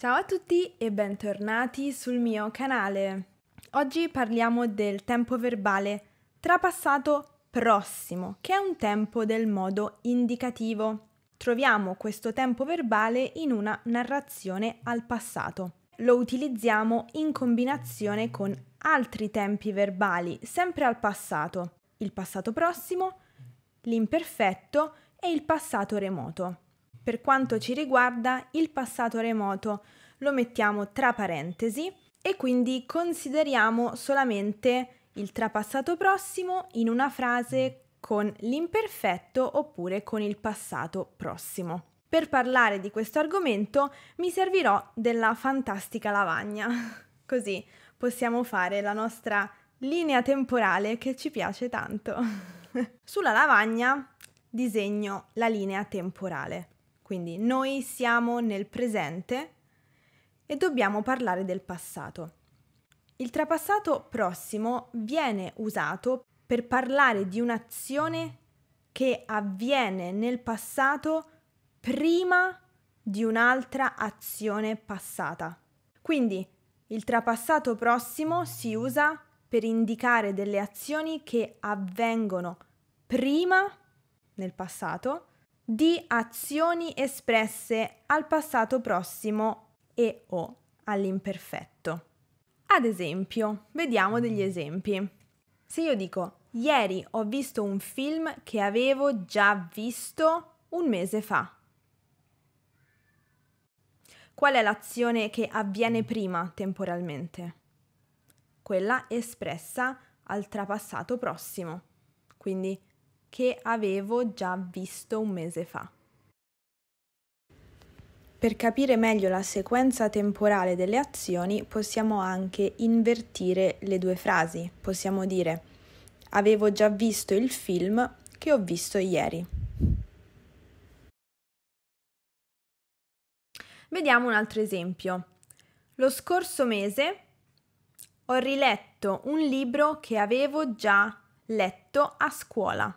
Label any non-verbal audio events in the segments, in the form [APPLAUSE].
Ciao a tutti e bentornati sul mio canale. Oggi parliamo del tempo verbale trapassato prossimo, che è un tempo del modo indicativo. Troviamo questo tempo verbale in una narrazione al passato. Lo utilizziamo in combinazione con altri tempi verbali, sempre al passato, il passato prossimo, l'imperfetto e il passato remoto. Per quanto ci riguarda, il passato remoto lo mettiamo tra parentesi e quindi consideriamo solamente il trapassato prossimo in una frase con l'imperfetto oppure con il passato prossimo. Per parlare di questo argomento mi servirò della fantastica lavagna, [LAUGHS] così possiamo fare la nostra linea temporale che ci piace tanto. [LAUGHS] Sulla lavagna disegno la linea temporale. Quindi noi siamo nel presente e dobbiamo parlare del passato. Il trapassato prossimo viene usato per parlare di un'azione che avviene nel passato prima di un'altra azione passata. Quindi il trapassato prossimo si usa per indicare delle azioni che avvengono prima nel passato di azioni espresse al passato prossimo e o all'imperfetto. Ad esempio, vediamo degli esempi. Se io dico ieri ho visto un film che avevo già visto un mese fa, qual è l'azione che avviene prima temporalmente? Quella espressa al trapassato prossimo. Quindi che avevo già visto un mese fa. Per capire meglio la sequenza temporale delle azioni possiamo anche invertire le due frasi. Possiamo dire avevo già visto il film che ho visto ieri. Vediamo un altro esempio. Lo scorso mese ho riletto un libro che avevo già letto a scuola.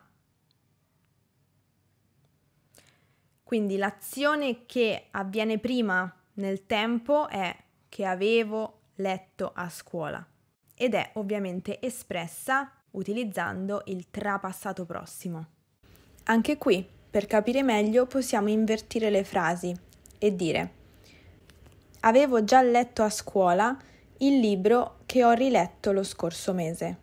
Quindi l'azione che avviene prima nel tempo è che avevo letto a scuola ed è ovviamente espressa utilizzando il trapassato prossimo. Anche qui, per capire meglio, possiamo invertire le frasi e dire Avevo già letto a scuola il libro che ho riletto lo scorso mese.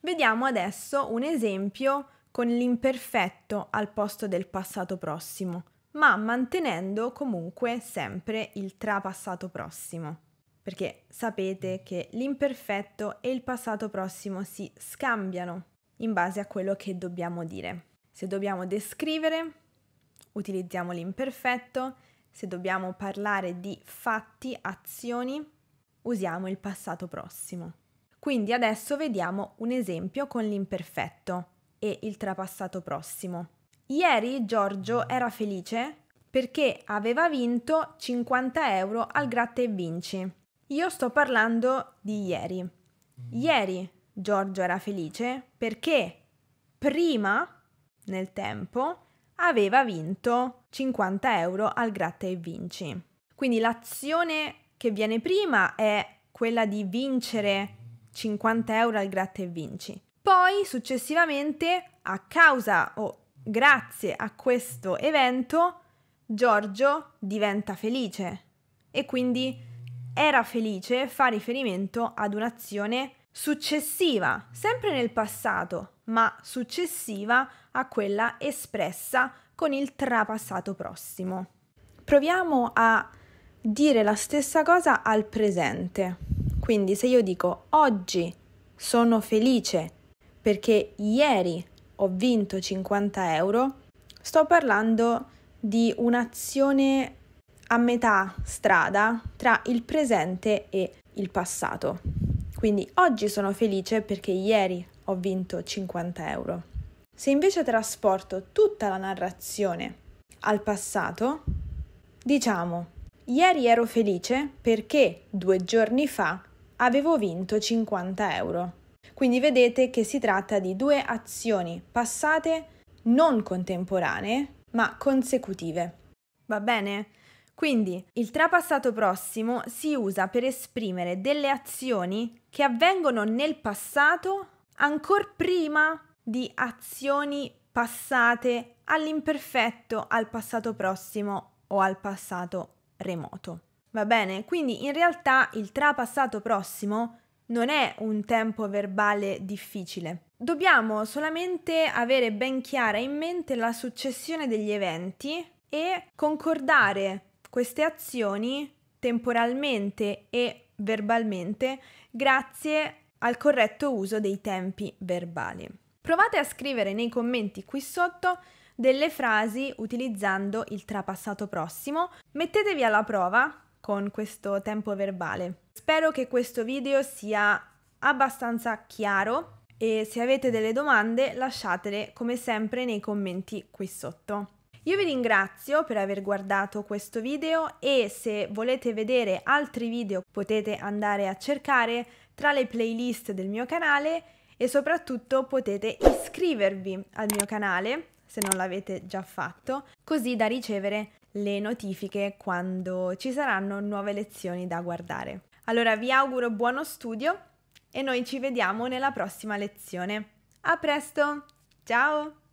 Vediamo adesso un esempio con l'imperfetto al posto del passato prossimo, ma mantenendo comunque sempre il trapassato prossimo. Perché sapete che l'imperfetto e il passato prossimo si scambiano in base a quello che dobbiamo dire. Se dobbiamo descrivere, utilizziamo l'imperfetto, se dobbiamo parlare di fatti, azioni, usiamo il passato prossimo. Quindi adesso vediamo un esempio con l'imperfetto e il trapassato prossimo. Ieri Giorgio era felice perché aveva vinto 50 euro al gratta e vinci. Io sto parlando di ieri. Mm. Ieri Giorgio era felice perché prima, nel tempo, aveva vinto 50 euro al gratta e vinci. Quindi l'azione che viene prima è quella di vincere 50 euro al gratta e vinci. Poi successivamente, a causa o grazie a questo evento, Giorgio diventa felice e quindi era felice fa riferimento ad un'azione successiva, sempre nel passato, ma successiva a quella espressa con il trapassato prossimo. Proviamo a dire la stessa cosa al presente. Quindi se io dico oggi sono felice perché ieri ho vinto 50 euro, sto parlando di un'azione a metà strada tra il presente e il passato. Quindi oggi sono felice perché ieri ho vinto 50 euro. Se invece trasporto tutta la narrazione al passato, diciamo, ieri ero felice perché due giorni fa avevo vinto 50 euro. Quindi vedete che si tratta di due azioni passate non contemporanee, ma consecutive. Va bene? Quindi il trapassato prossimo si usa per esprimere delle azioni che avvengono nel passato ancor prima di azioni passate all'imperfetto, al passato prossimo o al passato remoto. Va bene? Quindi in realtà il trapassato prossimo non è un tempo verbale difficile. Dobbiamo solamente avere ben chiara in mente la successione degli eventi e concordare queste azioni temporalmente e verbalmente grazie al corretto uso dei tempi verbali. Provate a scrivere nei commenti qui sotto delle frasi utilizzando il trapassato prossimo, mettetevi alla prova con questo tempo verbale. Spero che questo video sia abbastanza chiaro e se avete delle domande lasciatele come sempre nei commenti qui sotto. Io vi ringrazio per aver guardato questo video e se volete vedere altri video potete andare a cercare tra le playlist del mio canale e soprattutto potete iscrivervi al mio canale se non l'avete già fatto, così da ricevere le notifiche quando ci saranno nuove lezioni da guardare. Allora vi auguro buono studio e noi ci vediamo nella prossima lezione. A presto! Ciao!